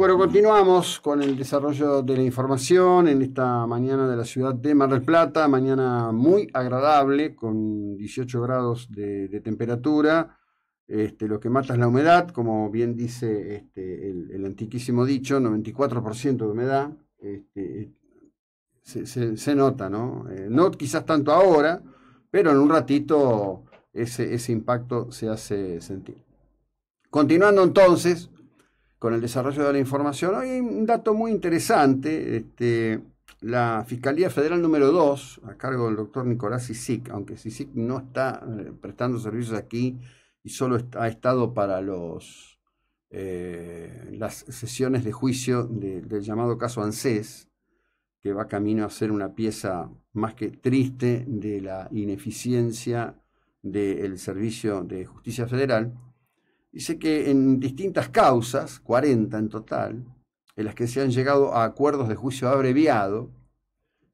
Bueno, continuamos con el desarrollo de la información en esta mañana de la ciudad de Mar del Plata, mañana muy agradable con 18 grados de, temperatura. Este, lo que mata es la humedad, como bien dice este, el, antiquísimo dicho, 94% de humedad. Este, se, nota, ¿no? Eh, no quizás tanto ahora, pero en un ratito ese impacto se hace sentir. Continuando entonces con el desarrollo de la información. Hay un dato muy interesante, este, la Fiscalía Federal número 2, a cargo del doctor Nicolás Sisic, aunque Sisic no está eh, prestando servicios aquí y solo ha estado para los, eh, las sesiones de juicio del llamado caso ANSES, que va camino a ser una pieza más que triste de la ineficiencia del Servicio de Justicia Federal. Dice que en distintas causas, 40 en total, en las que se han llegado a acuerdos de juicio abreviado,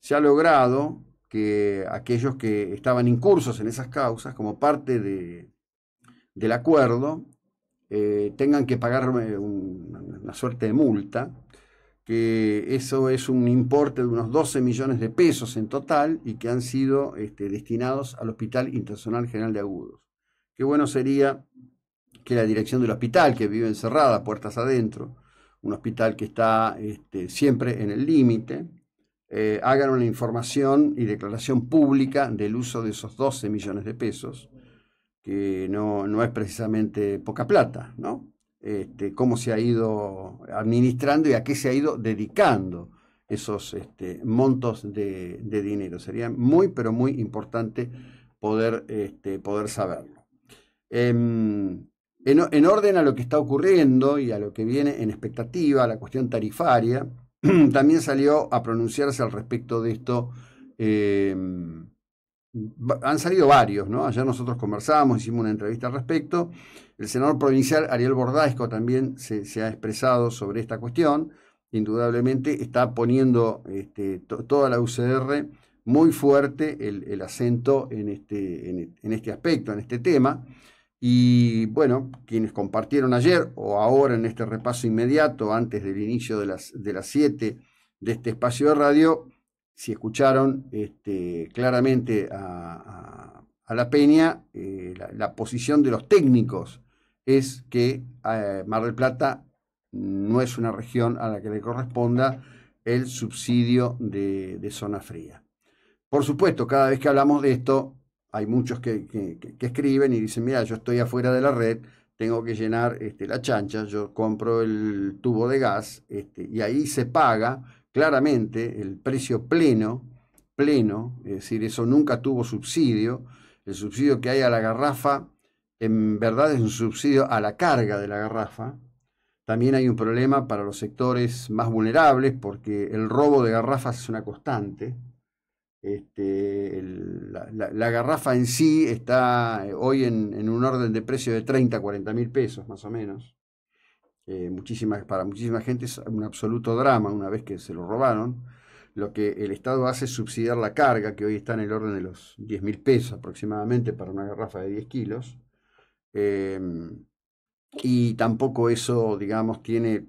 se ha logrado que aquellos que estaban incursos en esas causas, como parte de, del acuerdo, eh, tengan que pagar una suerte de multa, que eso es un importe de unos 12 millones de pesos en total y que han sido este, destinados al Hospital Internacional General de Agudos. Qué bueno sería que la dirección del hospital, que vive encerrada, puertas adentro, un hospital que está este, siempre en el límite, eh, hagan una información y declaración pública del uso de esos 12 millones de pesos, que no, es precisamente poca plata, ¿no? Este, cómo se ha ido administrando y a qué se ha ido dedicando esos este, montos de, dinero. Sería muy, pero muy importante poder, poder saberlo. Em, en, orden a lo que está ocurriendo y a lo que viene en expectativa, la cuestión tarifaria, también salió a pronunciarse al respecto de esto. Em, han salido varios, ¿no? Ayer nosotros conversamos, hicimos una entrevista al respecto. El senador provincial Ariel Bordasco también se, ha expresado sobre esta cuestión. Indudablemente está poniendo este, toda la UCR muy fuerte el, acento en este, en este aspecto, en este tema. Y bueno, quienes compartieron ayer o ahora en este repaso inmediato, antes del inicio de las, de las 7 de este espacio de radio, si escucharon este, claramente a, La Peña, eh, la, posición de los técnicos es que eh, Mar del Plata no es una región a la que le corresponda el subsidio de, de zona fría. Por supuesto, cada vez que hablamos de esto, hay muchos que, escriben y dicen, mira, yo estoy afuera de la red, tengo que llenar este, la chancha, yo compro el tubo de gas este, y ahí se paga claramente el precio pleno, pleno, es decir, eso nunca tuvo subsidio, el subsidio que hay a la garrafa en verdad es un subsidio a la carga de la garrafa. También hay un problema para los sectores más vulnerables porque el robo de garrafas es una constante. Este, la, garrafa en sí está eh, hoy en, un orden de precio de 30, 40 mil pesos más o menos. Eh, para muchísima gente es un absoluto drama una vez que se lo robaron. Lo que el Estado hace es subsidiar la carga, que hoy está en el orden de los 10 mil pesos aproximadamente para una garrafa de 10 kilos. Eh, y tampoco eso, digamos, tiene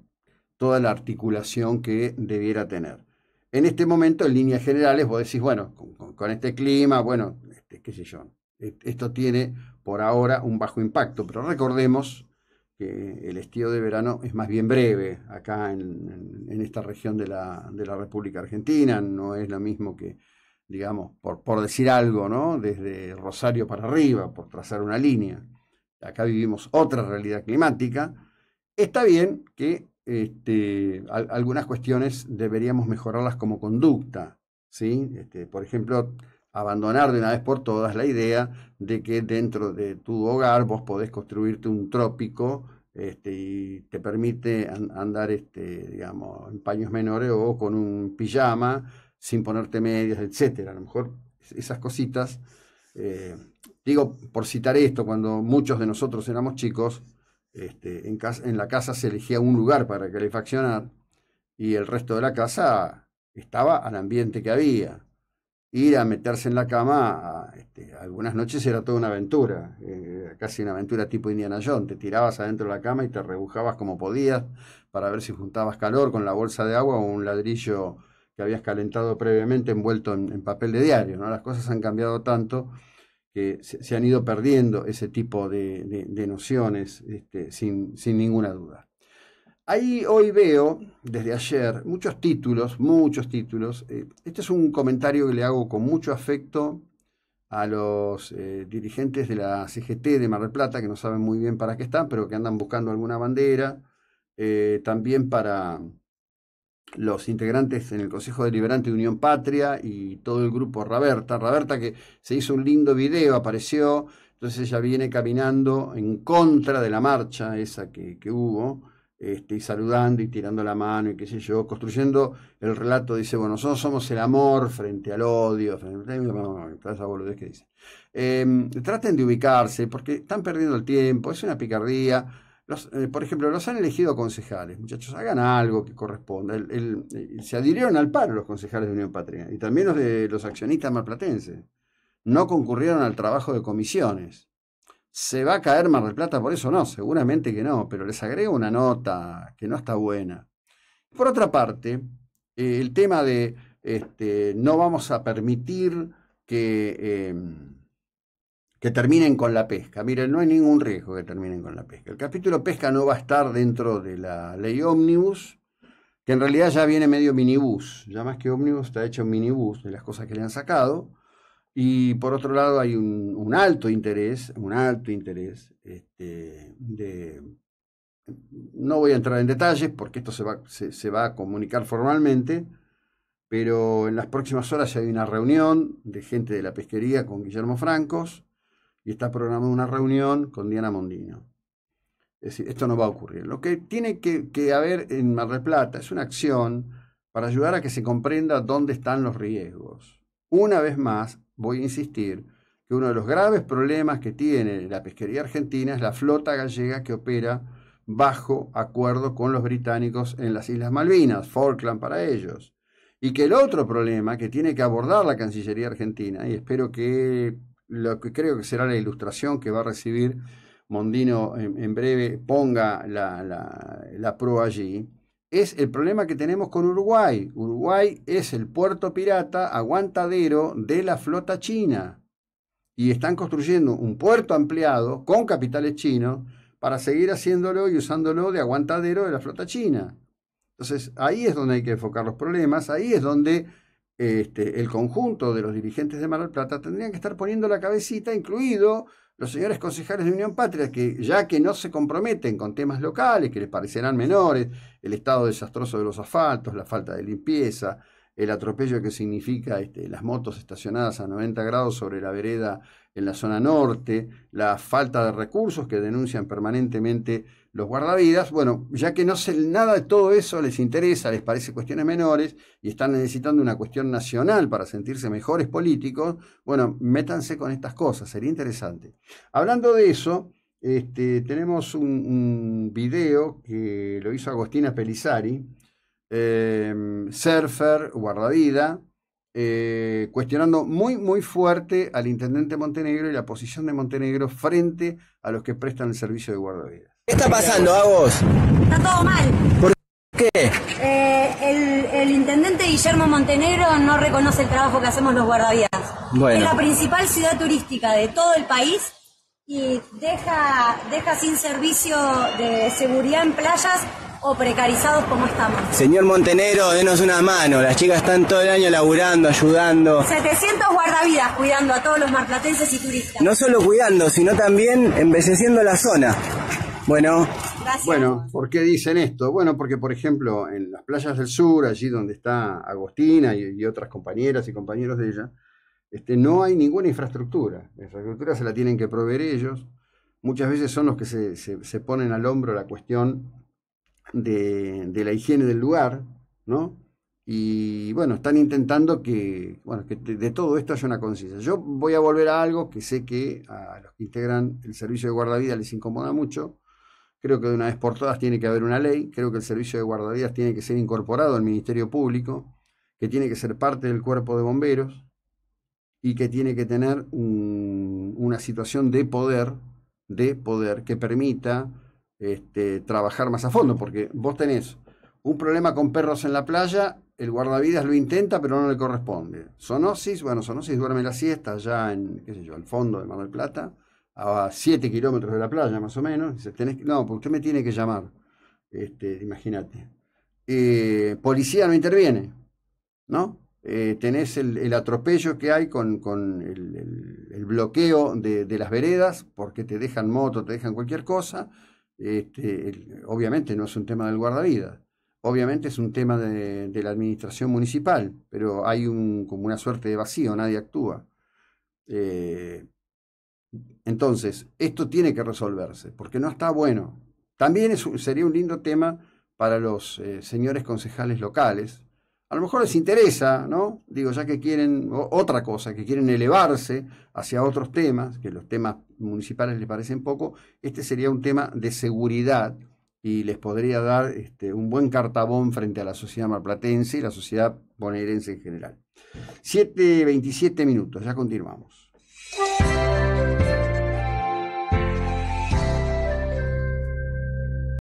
toda la articulación que debiera tener. En este momento, en líneas generales, vos decís, bueno, con, este clima, bueno, este, qué sé yo, e, esto tiene por ahora un bajo impacto, pero recordemos que el estío de verano es más bien breve acá en, esta región de la, República Argentina, no es lo mismo que, digamos, por, por decir algo, ¿no? Desde Rosario para arriba, por trazar una línea. Acá vivimos otra realidad climática. Está bien que este, algunas cuestiones deberíamos mejorarlas como conducta, ¿sí? Este, por ejemplo, abandonar de una vez por todas la idea de que dentro de tu hogar vos podés construirte un trópico este, y te permite andar, este, digamos, en paños menores o con un pijama sin ponerte medias, etcétera. A lo mejor esas cositas, eh, digo, por citar esto, cuando muchos de nosotros éramos chicos, este, en, la casa se elegía un lugar para calefaccionar y el resto de la casa estaba al ambiente que había. Ir a meterse en la cama, este, algunas noches era toda una aventura, eh, casi una aventura tipo Indiana Jones. Te tirabas adentro de la cama y te rebujabas como podías para ver si juntabas calor con la bolsa de agua o un ladrillo que habías calentado previamente envuelto en, en papel de diario. ¿no? Las cosas han cambiado tanto eh, se, han ido perdiendo ese tipo de, nociones, este, sin, ninguna duda. Ahí hoy veo, desde ayer, muchos títulos, muchos títulos. Eh, este es un comentario que le hago con mucho afecto a los eh, dirigentes de la CGT de Mar del Plata, que no saben muy bien para qué están, pero que andan buscando alguna bandera, también para, los integrantes en el Consejo Deliberante de Unión Patria y todo el grupo Raberta. Raberta que se hizo un lindo video, apareció, entonces ella viene caminando en contra de la marcha esa que, que hubo, este, saludando y tirando la mano y qué sé yo, construyendo el relato, dice, bueno, nosotros somos el amor frente al odio, frente que dice. Em, traten de ubicarse porque están perdiendo el tiempo, es una picardía eh, por ejemplo, los han elegido concejales, muchachos, hagan algo que corresponda. Eh, se adhirieron al paro los concejales de Unión Patria y también los de los accionistas marplatenses. No concurrieron al trabajo de comisiones. ¿Se va a caer Mar del Plata por eso? No, seguramente que no, pero les agrego una nota que no está buena. Por otra parte, eh, el tema de este, no vamos a permitir que... Em, que terminen con la pesca. Miren, no hay ningún riesgo que terminen con la pesca. El capítulo pesca no va a estar dentro de la ley ómnibus, que en realidad ya viene medio minibús, ya más que ómnibus está hecho minibús de las cosas que le han sacado. Y por otro lado hay un, alto interés, un alto interés este, de... No voy a entrar en detalles porque esto se va, se va a comunicar formalmente, pero en las próximas horas Ya hay una reunión de gente de la pesquería con Guillermo Francos y está programada una reunión con Diana Mondino. Es decir, esto no va a ocurrir. Lo que tiene que, que haber en Mar del Plata es una acción para ayudar a que se comprenda dónde están los riesgos. Una vez más, voy a insistir que uno de los graves problemas que tiene la pesquería argentina es la flota gallega que opera bajo acuerdo con los británicos en las Islas Malvinas, Falkland para ellos. Y que el otro problema que tiene que abordar la Cancillería Argentina, y espero que lo que creo que será la ilustración que va a recibir Mondino en, breve, ponga la, la, la pro allí, es el problema que tenemos con Uruguay. Uruguay es el puerto pirata aguantadero de la flota china. Y están construyendo un puerto ampliado con capitales chinos para seguir haciéndolo y usándolo de aguantadero de la flota china. Entonces, ahí es donde hay que enfocar los problemas, ahí es donde este, el conjunto de los dirigentes de Mar del Plata tendrían que estar poniendo la cabecita, incluido los señores concejales de Unión Patria, que ya que no se comprometen con temas locales, que les parecerán menores, el estado desastroso de los asfaltos, la falta de limpieza, el atropello que significa este, las motos estacionadas a 90 grados sobre la vereda en la zona norte, la falta de recursos que denuncian permanentemente los guardavidas, bueno, ya que no sé nada de todo eso les interesa, les parece cuestiones menores y están necesitando una cuestión nacional para sentirse mejores políticos, bueno, métanse con estas cosas, sería interesante. Hablando de eso, este, tenemos un, un, video que lo hizo Agostina Pelizari, Em, surfer, guardavida, eh, cuestionando muy, muy fuerte al intendente Montenegro y la posición de Montenegro frente a los que prestan el servicio de guardavidas. ¿Qué está pasando, Agos? Está todo mal. ¿Por qué? Eh, el, intendente Guillermo Montenegro no reconoce el trabajo que hacemos los guardavidas. Bueno. Es la principal ciudad turística de todo el país y deja, deja sin servicio de seguridad en playas o precarizados como estamos. Señor Montenero, denos una mano. Las chicas están todo el año laburando, ayudando. 700 guardavidas cuidando a todos los marplatenses y turistas. No solo cuidando, sino también envejeciendo la zona. Bueno. Bueno, ¿por qué dicen esto? Bueno, porque por ejemplo en las playas del sur, allí donde está Agostina y, otras compañeras y compañeros de ella, este, no hay ninguna infraestructura. La infraestructura se la tienen que proveer ellos. Muchas veces son los que se, se ponen al hombro la cuestión de, la higiene del lugar, ¿no? Y bueno, están intentando que, bueno, que de todo esto haya una conciencia. Yo voy a volver a algo que sé que a los que integran el servicio de guardavidas les incomoda mucho. Creo que de una vez por todas tiene que haber una ley. Creo que el servicio de guardavidas tiene que ser incorporado al Ministerio Público, que tiene que ser parte del cuerpo de bomberos y que tiene que tener una situación de poder, de poder, que permita este, trabajar más a fondo, porque vos tenés un problema con perros en la playa, el guardavidas lo intenta, pero no le corresponde. Sonosis, bueno, Sonosis duerme la siesta allá en, qué sé yo, al fondo de Mar del Plata, a 7 kilómetros de la playa más o menos. tenés, no, porque usted me tiene que llamar, este, imagínate. Eh, policía no interviene, ¿no? Eh, tenés el, atropello que hay con, con el, el, bloqueo de, de las veredas, porque te dejan moto, te dejan cualquier cosa este, obviamente no es un tema del guardavidas, obviamente es un tema de, la administración municipal, pero hay un, como una suerte de vacío, nadie actúa. Eh, entonces, esto tiene que resolverse, porque no está bueno. También sería un lindo tema para los eh, señores concejales locales, a lo mejor les interesa, ¿no? Digo, ya que quieren otra cosa, que quieren elevarse hacia otros temas, que los temas municipales les parecen poco, este sería un tema de seguridad y les podría dar este, un buen cartabón frente a la sociedad malplatense y la sociedad bonaerense en general. 7.27 minutos, ya continuamos.